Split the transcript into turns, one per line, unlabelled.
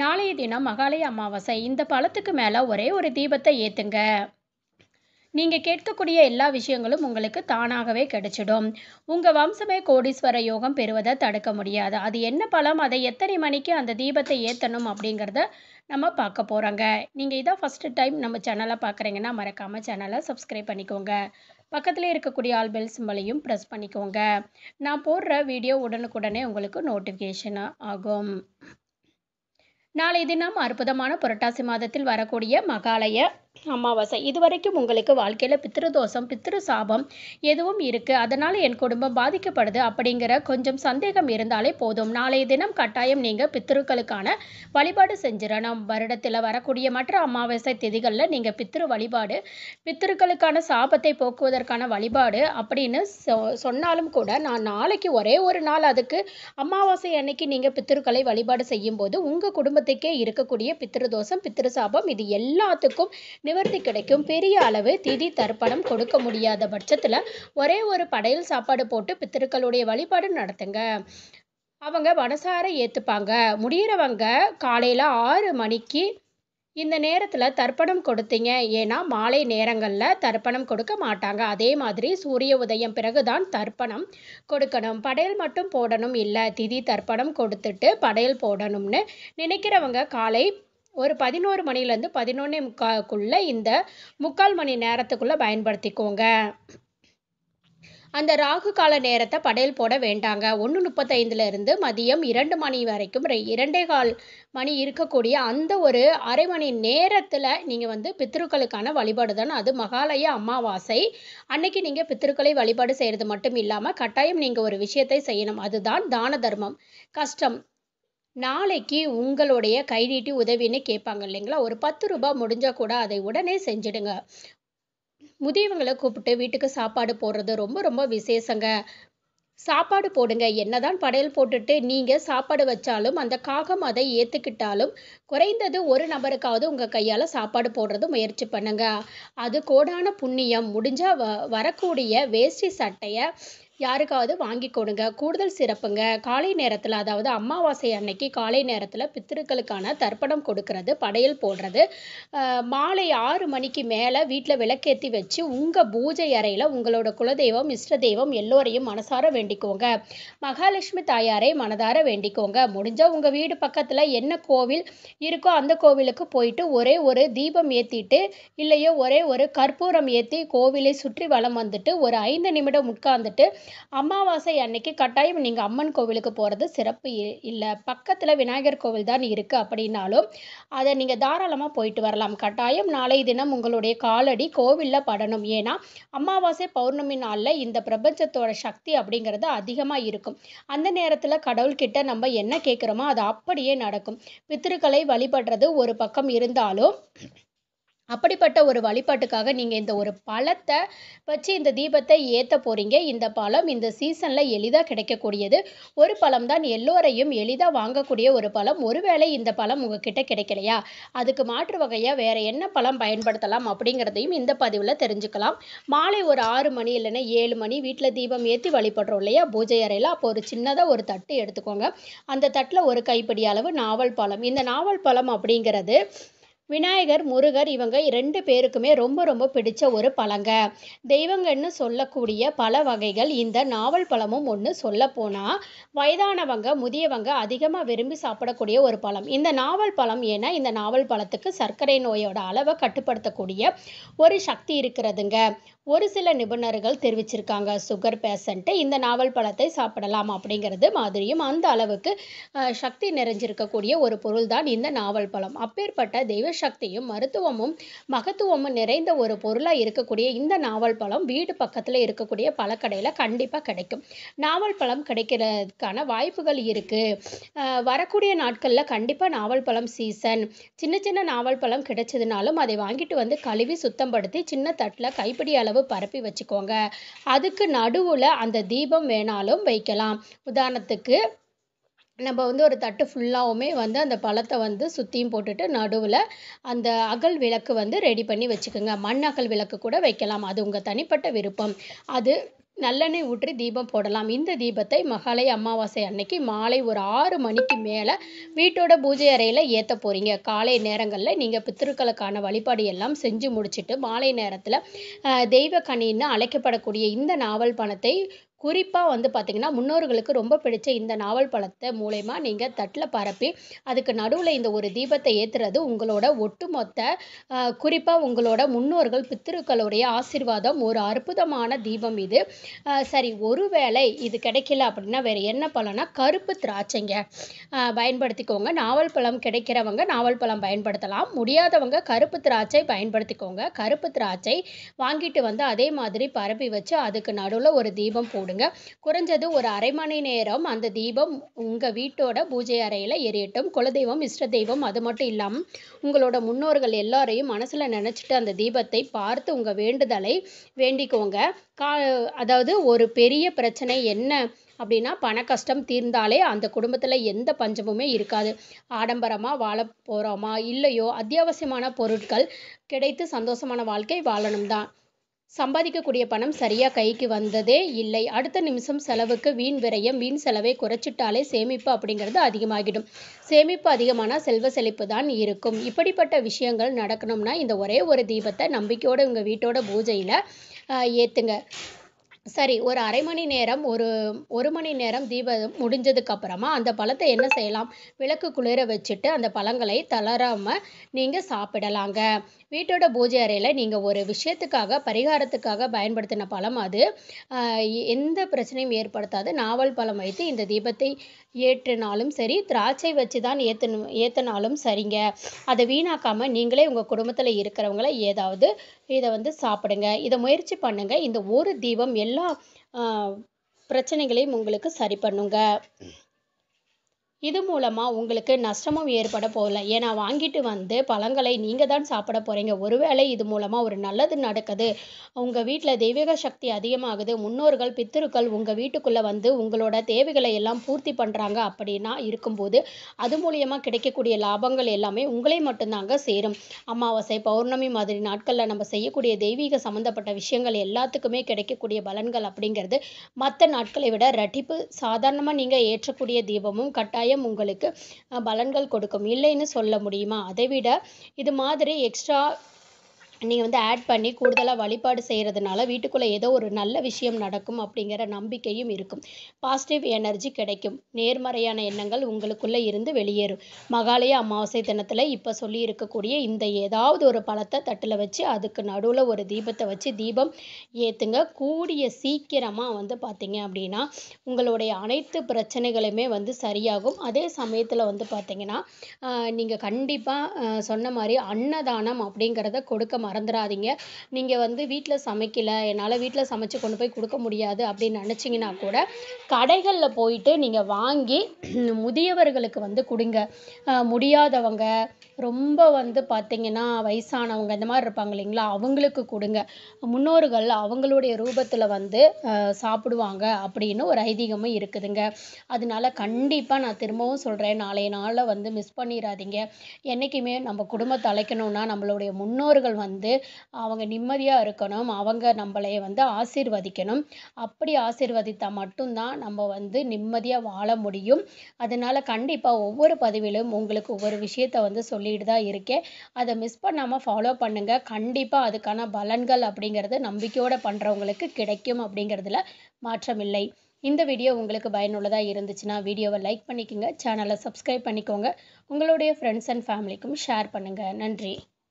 நாளைய தினம் மகாலய அமாவாசை இந்த பழத்துக்கு மேலே ஒரே ஒரு தீபத்தை ஏற்றுங்க நீங்கள் கேட்கக்கூடிய எல்லா விஷயங்களும் உங்களுக்கு தானாகவே கிடைச்சிடும் உங்கள் வம்சமே கோடீஸ்வர யோகம் பெறுவதை தடுக்க முடியாது அது என்ன பழம் அதை எத்தனை மணிக்கு அந்த தீபத்தை ஏற்றணும் அப்படிங்கிறத நம்ம பார்க்க போகிறோங்க நீங்கள் இதான் ஃபஸ்ட்டு டைம் நம்ம சேனலை பார்க்குறீங்கன்னா மறக்காமல் சேனலை சப்ஸ்கிரைப் பண்ணிக்கோங்க பக்கத்தில் இருக்கக்கூடிய ஆல் பெல் சிம்பலையும் ப்ரெஸ் பண்ணிக்கோங்க நான் போடுற வீடியோ உடனுக்குடனே உங்களுக்கு நோட்டிஃபிகேஷன் ஆகும் நாளைய தினம் அற்புதமான புரட்டாசி மாதத்தில் வரக்கூடிய மகாலய அமாவாசை இது வரைக்கும் உங்களுக்கு வாழ்க்கையில் பித்திருதோஷம் பித்திரு சாபம் எதுவும் இருக்குது அதனால் என் குடும்பம் பாதிக்கப்படுது அப்படிங்கிற கொஞ்சம் சந்தேகம் இருந்தாலே போதும் நாளைய தினம் கட்டாயம் நீங்கள் பித்திருக்களுக்கான வழிபாடு செஞ்சிடணும் வருடத்தில் வரக்கூடிய மற்ற அமாவாசை திதிகளில் நீங்கள் பித்திரு வழிபாடு பித்திருக்களுக்கான சாபத்தை போக்குவதற்கான வழிபாடு அப்படின்னு சொன்னாலும் கூட நான் நாளைக்கு ஒரே ஒரு நாள் அதுக்கு அமாவாசை அன்னைக்கு நீங்கள் பித்திருக்களை வழிபாடு செய்யும்போது உங்கள் குடும்பத்துக்கே இருக்கக்கூடிய பித்திருதோஷம் பித்திரு சாபம் இது எல்லாத்துக்கும் நிவர்த்தி கிடைக்கும் பெரிய அளவு திதி தர்ப்பணம் கொடுக்க முடியாத பட்சத்தில் ஒரே ஒரு படையில் சாப்பாடு போட்டு பித்திருக்களுடைய வழிபாடு நடத்துங்க அவங்க மனசார ஏற்றுப்பாங்க முடிகிறவங்க காலையில் ஆறு மணிக்கு இந்த நேரத்தில் தர்ப்பணம் கொடுத்தீங்க ஏன்னா மாலை நேரங்களில் தர்ப்பணம் கொடுக்க மாட்டாங்க அதே மாதிரி சூரிய உதயம் பிறகு தான் தர்ப்பணம் கொடுக்கணும் படையல் மட்டும் போடணும் இல்லை திதி தர்ப்பணம் கொடுத்துட்டு படையல் போடணும்னு நினைக்கிறவங்க காலை ஒரு பதினோரு மணிலேருந்து பதினொன்னே முக்காக்குள்ளே இந்த முக்கால் மணி நேரத்துக்குள்ளே பயன்படுத்திக்கோங்க அந்த ராகு கால நேரத்தை படையல் போட வேண்டாங்க ஒன்று இருந்து மதியம் இரண்டு மணி வரைக்கும் இரண்டே கால் மணி இருக்கக்கூடிய அந்த ஒரு அரை மணி நேரத்தில் நீங்கள் வந்து பித்திருக்களுக்கான வழிபாடு தானே அது மகாலய அமாவாசை அன்னைக்கு நீங்கள் பித்திருக்களை வழிபாடு செய்கிறது மட்டும் இல்லாமல் கட்டாயம் நீங்கள் ஒரு விஷயத்தை செய்யணும் அதுதான் தான தர்மம் கஷ்டம் நாளைக்கு உங்களுடைய கை நீட்டி உதவின்னு கேட்பாங்க இல்லைங்களா ஒரு பத்து ரூபாய் முடிஞ்சால் கூட அதை உடனே செஞ்சிடுங்க முதியவங்களை கூப்பிட்டு வீட்டுக்கு சாப்பாடு போடுறது ரொம்ப ரொம்ப விசேஷங்க சாப்பாடு போடுங்க என்னதான் படையல் போட்டுட்டு நீங்கள் சாப்பாடு வச்சாலும் அந்த காகம் அதை ஏற்றுக்கிட்டாலும் குறைந்தது ஒரு நபருக்காவது உங்கள் கையால் சாப்பாடு போடுறது முயற்சி பண்ணுங்க அது கோடான புண்ணியம் முடிஞ்சால் வரக்கூடிய வேஷ்டி சட்டையை யாருக்காவது வாங்கி கொடுங்க கூடுதல் சிறப்புங்க காலை நேரத்தில் அதாவது அமாவாசை அன்னைக்கு காலை நேரத்தில் பித்திருக்களுக்கான தர்ப்பணம் கொடுக்கறது படையல் போடுறது மாலை ஆறு மணிக்கு மேலே வீட்டில் விளக்கேற்றி வச்சு உங்கள் பூஜை அறையில் உங்களோட குலதெய்வம் இஷ்ட தெய்வம் எல்லோரையும் மனசார வேண்டிக்கோங்க மகாலட்சுமி தாயாரை மனதார வேண்டிக்கோங்க முடிஞ்சால் உங்கள் வீடு பக்கத்தில் என்ன கோவில் இருக்கோ அந்த கோவிலுக்கு போயிட்டு ஒரே ஒரு தீபம் ஏற்றிட்டு இல்லையோ ஒரே ஒரு கற்பூரம் ஏற்றி கோவிலை சுற்றி வலம் வந்துட்டு ஒரு ஐந்து நிமிடம் உட்கார்ந்துட்டு அமாவாசை அன்னைக்கு கட்டாயம் நீங்கள் அம்மன் கோவிலுக்கு போகிறது சிறப்பு இல்லை பக்கத்தில் விநாயகர் கோவில் தான் இருக்குது அப்படின்னாலும் அதை நீங்கள் தாராளமாக போயிட்டு வரலாம் கட்டாயம் நாளை தினம் உங்களுடைய காலடி கோவிலில் படணும் ஏன்னா அமாவாசை பௌர்ணமி நாளில் இந்த பிரபஞ்சத்தோட சக்தி அப்படிங்கிறது அதிகமாக இருக்கும் அந்த நேரத்தில் கடவுள்கிட்ட நம்ம என்ன கேட்குறோமோ அது அப்படியே நடக்கும் பித்திருக்களை வழிபடுறது ஒரு பக்கம் இருந்தாலும் அப்படிப்பட்ட ஒரு வழிபாட்டுக்காக நீங்கள் இந்த ஒரு பழத்தை வச்சு இந்த தீபத்தை ஏற்ற போகிறீங்க இந்த பழம் இந்த சீசனில் எளிதாக கிடைக்கக்கூடியது ஒரு பழம் தான் எல்லோரையும் எளிதாக வாங்கக்கூடிய ஒரு பழம் ஒருவேளை இந்த பழம் உங்ககிட்ட கிடைக்கலையா அதுக்கு மாற்று வகையாக வேறு என்ன பழம் பயன்படுத்தலாம் அப்படிங்கிறதையும் இந்த பதிவில் தெரிஞ்சுக்கலாம் மாலை ஒரு ஆறு மணி இல்லைன்னா ஏழு மணி வீட்டில் தீபம் ஏற்றி வழிபடுறோம் இல்லையா பூஜை அறையில் அப்போ ஒரு சின்னதாக ஒரு தட்டு எடுத்துக்கோங்க அந்த தட்டில் ஒரு கைப்பிடி அளவு நாவல் பழம் இந்த நாவல் பழம் அப்படிங்கிறது விநாயகர் முருகர் இவங்க ரெண்டு பேருக்குமே ரொம்ப ரொம்ப பிடிச்ச ஒரு பழங்க தெய்வங்கள்னு சொல்லக்கூடிய பல வகைகள் இந்த நாவல் பழமும் ஒன்று சொல்ல போனால் வயதானவங்க முதியவங்க அதிகமாக விரும்பி சாப்பிடக்கூடிய ஒரு பழம் இந்த நாவல் பழம் ஏன்னா இந்த நாவல் பழத்துக்கு சர்க்கரை நோயோட அளவை கட்டுப்படுத்தக்கூடிய ஒரு சக்தி இருக்கிறதுங்க ஒரு சில நிபுணர்கள் தெரிவிச்சிருக்காங்க சுகர் பேஷண்ட்டு இந்த நாவல் பழத்தை சாப்பிடலாம் அப்படிங்கிறது மாதிரியும் அந்த அளவுக்கு சக்தி நிறைஞ்சிருக்கக்கூடிய ஒரு பொருள் தான் இந்த நாவல் பழம் அப்பேற்பட்ட தெய்வ சக்தியும் மருத்துவமும் மகத்துவமும் நிறைந்த ஒரு பொருளாக இருக்கக்கூடிய இந்த நாவல் பழம் வீடு பக்கத்தில் இருக்கக்கூடிய பழக்கடையில் கண்டிப்பாக கிடைக்கும் நாவல் பழம் கிடைக்கிறதுக்கான வாய்ப்புகள் இருக்குது வரக்கூடிய நாட்களில் கண்டிப்பாக நாவல் பழம் சீசன் சின்ன சின்ன நாவல் பழம் கிடைச்சதுனாலும் அதை வாங்கிட்டு வந்து கழுவி சுத்தப்படுத்தி சின்ன தட்டில் கைப்பிடி அளவு அளவு பரப்பி வச்சுக்கோங்க அதுக்கு நடுவில் அந்த தீபம் வேணாலும் வைக்கலாம் உதாரணத்துக்கு நம்ம வந்து ஒரு தட்டு ஃபுல்லாகவுமே வந்து அந்த பழத்தை வந்து சுற்றியும் போட்டுட்டு நடுவில் அந்த அகல் விளக்கு வந்து ரெடி பண்ணி வச்சுக்கோங்க மண் அகல் விளக்கு கூட வைக்கலாம் அது உங்கள் தனிப்பட்ட விருப்பம் அது நல்லெண்ணெய் ஊற்றி தீபம் போடலாம் இந்த தீபத்தை மகாலய அமாவாசை அன்னைக்கு மாலை ஒரு ஆறு மணிக்கு மேலே வீட்டோட பூஜை அறையில் ஏற்ற போகிறீங்க காலை நேரங்களில் நீங்கள் பித்திருக்களுக்கான வழிபாடு எல்லாம் செஞ்சு முடிச்சுட்டு மாலை நேரத்தில் தெய்வ கணின்னு அழைக்கப்படக்கூடிய இந்த நாவல் பணத்தை குறிப்பாக வந்து பார்த்திங்கன்னா முன்னோர்களுக்கு ரொம்ப பிடிச்ச இந்த நாவல் பழத்தை மூலயமா நீங்கள் தட்டில் பரப்பி அதுக்கு நடுவில் இந்த ஒரு தீபத்தை ஏற்றுறது உங்களோட ஒட்டுமொத்த குறிப்பாக உங்களோட முன்னோர்கள் பித்திருக்களுடைய ஆசிர்வாதம் ஒரு அற்புதமான தீபம் இது சரி ஒருவேளை இது கிடைக்கல அப்படின்னா வேறு என்ன பழம்னா கருப்பு திராட்சைங்க பயன்படுத்திக்கோங்க நாவல் பழம் கிடைக்கிறவங்க நாவல் பழம் பயன்படுத்தலாம் முடியாதவங்க கருப்பு திராட்சை பயன்படுத்திக்கோங்க கருப்பு திராட்சை வாங்கிட்டு வந்து அதே மாதிரி பரப்பி வச்சு அதுக்கு நடுவில் ஒரு தீபம் போட்டு போடுங்க குறைஞ்சது ஒரு அரை மணி நேரம் அந்த தீபம் உங்கள் வீட்டோட பூஜை அறையில் எரியட்டும் குலதெய்வம் இஷ்ட தெய்வம் அது மட்டும் இல்லாமல் உங்களோட முன்னோர்கள் எல்லாரையும் மனசில் நினச்சிட்டு அந்த தீபத்தை பார்த்து உங்கள் வேண்டுதலை வேண்டிக்கோங்க கா அதாவது ஒரு பெரிய பிரச்சனை என்ன அப்படின்னா பண கஷ்டம் தீர்ந்தாலே அந்த குடும்பத்தில் எந்த பஞ்சமுமே இருக்காது ஆடம்பரமாக வாழ போகிறோமா இல்லையோ அத்தியாவசியமான பொருட்கள் கிடைத்து சந்தோஷமான வாழ்க்கை வாழணும் தான் சம்பாதிக்கக்கூடிய பணம் சரியாக கைக்கு வந்ததே இல்லை அடுத்த நிமிஷம் செலவுக்கு வீண் விரயம் வீண் செலவை குறைச்சிட்டாலே சேமிப்பு அப்படிங்கிறது அதிகமாகிடும் சேமிப்பு அதிகமான செல்வ செழிப்பு தான் இருக்கும் இப்படிப்பட்ட விஷயங்கள் நடக்கணும்னா இந்த ஒரே ஒரு தீபத்தை நம்பிக்கையோடு உங்கள் வீட்டோட பூஜையில் ஏற்றுங்க சரி ஒரு அரை மணி நேரம் ஒரு ஒரு மணி நேரம் தீபம் முடிஞ்சதுக்கு அப்புறமா அந்த பழத்தை என்ன செய்யலாம் விளக்கு குளிர வச்சுட்டு அந்த பழங்களை தளராம நீங்கள் சாப்பிடலாங்க வீட்டோட பூஜை அறையில் நீங்கள் ஒரு விஷயத்துக்காக பரிகாரத்துக்காக பயன்படுத்தின பழம் அது எந்த பிரச்சனையும் ஏற்படுத்தாது நாவல் பழம் வைத்து இந்த தீபத்தை ஏற்றினாலும் சரி திராட்சை வச்சு தான் ஏற்றணும் ஏற்றினாலும் சரிங்க அதை வீணாக்காமல் நீங்களே உங்கள் குடும்பத்தில் இருக்கிறவங்கள ஏதாவது இதை வந்து சாப்பிடுங்க இதை முயற்சி பண்ணுங்கள் இந்த ஒரு தீபம் எல்லா எல்லா பிரச்சனைகளையும் உங்களுக்கு சரி பண்ணுங்க இது மூலமாக உங்களுக்கு நஷ்டமும் ஏற்பட போகல ஏன்னா வாங்கிட்டு வந்து பழங்களை நீங்கள் தான் சாப்பிட போகிறீங்க ஒருவேளை இது மூலமாக ஒரு நல்லது நடக்குது உங்கள் வீட்டில் தெய்வீக சக்தி அதிகமாகுது முன்னோர்கள் பித்திருக்கள் உங்கள் வீட்டுக்குள்ளே வந்து உங்களோட தேவைகளை எல்லாம் பூர்த்தி பண்ணுறாங்க அப்படின்னா இருக்கும்போது அது மூலியமாக கிடைக்கக்கூடிய லாபங்கள் எல்லாமே உங்களே மட்டும்தாங்க சேரும் அமாவாசை பௌர்ணமி மாதிரி நாட்களில் நம்ம செய்யக்கூடிய தெய்வீக சம்மந்தப்பட்ட விஷயங்கள் எல்லாத்துக்குமே கிடைக்கக்கூடிய பலன்கள் அப்படிங்கிறது மற்ற நாட்களை விட ரட்டிப்பு சாதாரணமாக நீங்கள் ஏற்றக்கூடிய தீபமும் கட்டாயம் கட்டாயம் உங்களுக்கு பலன்கள் கொடுக்கும் இல்லைன்னு சொல்ல முடியுமா அதைவிட இது மாதிரி எக்ஸ்ட்ரா நீங்கள் வந்து ஆட் பண்ணி கூடுதலாக வழிபாடு செய்கிறதுனால வீட்டுக்குள்ளே ஏதோ ஒரு நல்ல விஷயம் நடக்கும் அப்படிங்கிற நம்பிக்கையும் இருக்கும் பாசிட்டிவ் எனர்ஜி கிடைக்கும் நேர்மறையான எண்ணங்கள் உங்களுக்குள்ளே இருந்து வெளியேறும் மகாலய அமாவாசை தினத்தில் இப்போ சொல்லி இருக்கக்கூடிய இந்த ஏதாவது ஒரு பழத்தை தட்டில் வச்சு அதுக்கு நடுவில் ஒரு தீபத்தை வச்சு தீபம் ஏற்றுங்க கூடிய சீக்கிரமாக வந்து பார்த்தீங்க அப்படின்னா உங்களுடைய அனைத்து பிரச்சனைகளுமே வந்து சரியாகும் அதே சமயத்தில் வந்து பார்த்தீங்கன்னா நீங்கள் கண்டிப்பாக சொன்ன மாதிரி அன்னதானம் அப்படிங்கிறத கொடுக்க மறந்துடாதீங்க நீங்கள் வந்து வீட்டில் சமைக்கலை என்னால் வீட்டில் சமைச்சு கொண்டு போய் கொடுக்க முடியாது அப்படின்னு நினச்சிங்கன்னா கூட கடைகளில் போயிட்டு நீங்கள் வாங்கி முதியவர்களுக்கு வந்து கொடுங்க முடியாதவங்க ரொம்ப வந்து பார்த்திங்கன்னா வயசானவங்க இந்த மாதிரி இருப்பாங்க இல்லைங்களா அவங்களுக்கு கொடுங்க முன்னோர்கள் அவங்களுடைய ரூபத்தில் வந்து சாப்பிடுவாங்க அப்படின்னு ஒரு ஐதீகமும் இருக்குதுங்க அதனால கண்டிப்பாக நான் திரும்பவும் சொல்கிறேன் நாளைய நாளில் வந்து மிஸ் பண்ணிடாதீங்க என்றைக்குமே நம்ம குடும்பத்தை அழைக்கணும்னா நம்மளுடைய முன்னோர்கள் வந்து வந்து அவங்க நிம்மதியாக இருக்கணும் அவங்க நம்மளைய வந்து ஆசீர்வதிக்கணும் அப்படி ஆசீர்வதித்தால் மட்டும்தான் நம்ம வந்து நிம்மதியாக வாழ முடியும் அதனால் கண்டிப்பாக ஒவ்வொரு பதிவிலும் உங்களுக்கு ஒவ்வொரு விஷயத்த வந்து சொல்லிட்டு தான் இருக்கேன் அதை மிஸ் பண்ணாமல் ஃபாலோ பண்ணுங்கள் கண்டிப்பாக அதுக்கான பலன்கள் அப்படிங்கிறது நம்பிக்கையோடு பண்ணுறவங்களுக்கு கிடைக்கும் அப்படிங்கிறதுல மாற்றமில்லை இந்த வீடியோ உங்களுக்கு பயனுள்ளதாக இருந்துச்சுன்னா வீடியோவை லைக் பண்ணிக்கோங்க சேனலை சப்ஸ்கிரைப் பண்ணிக்கோங்க உங்களுடைய ஃப்ரெண்ட்ஸ் அண்ட் ஃபேமிலிக்கும் ஷேர் பண்ணுங்கள் நன்றி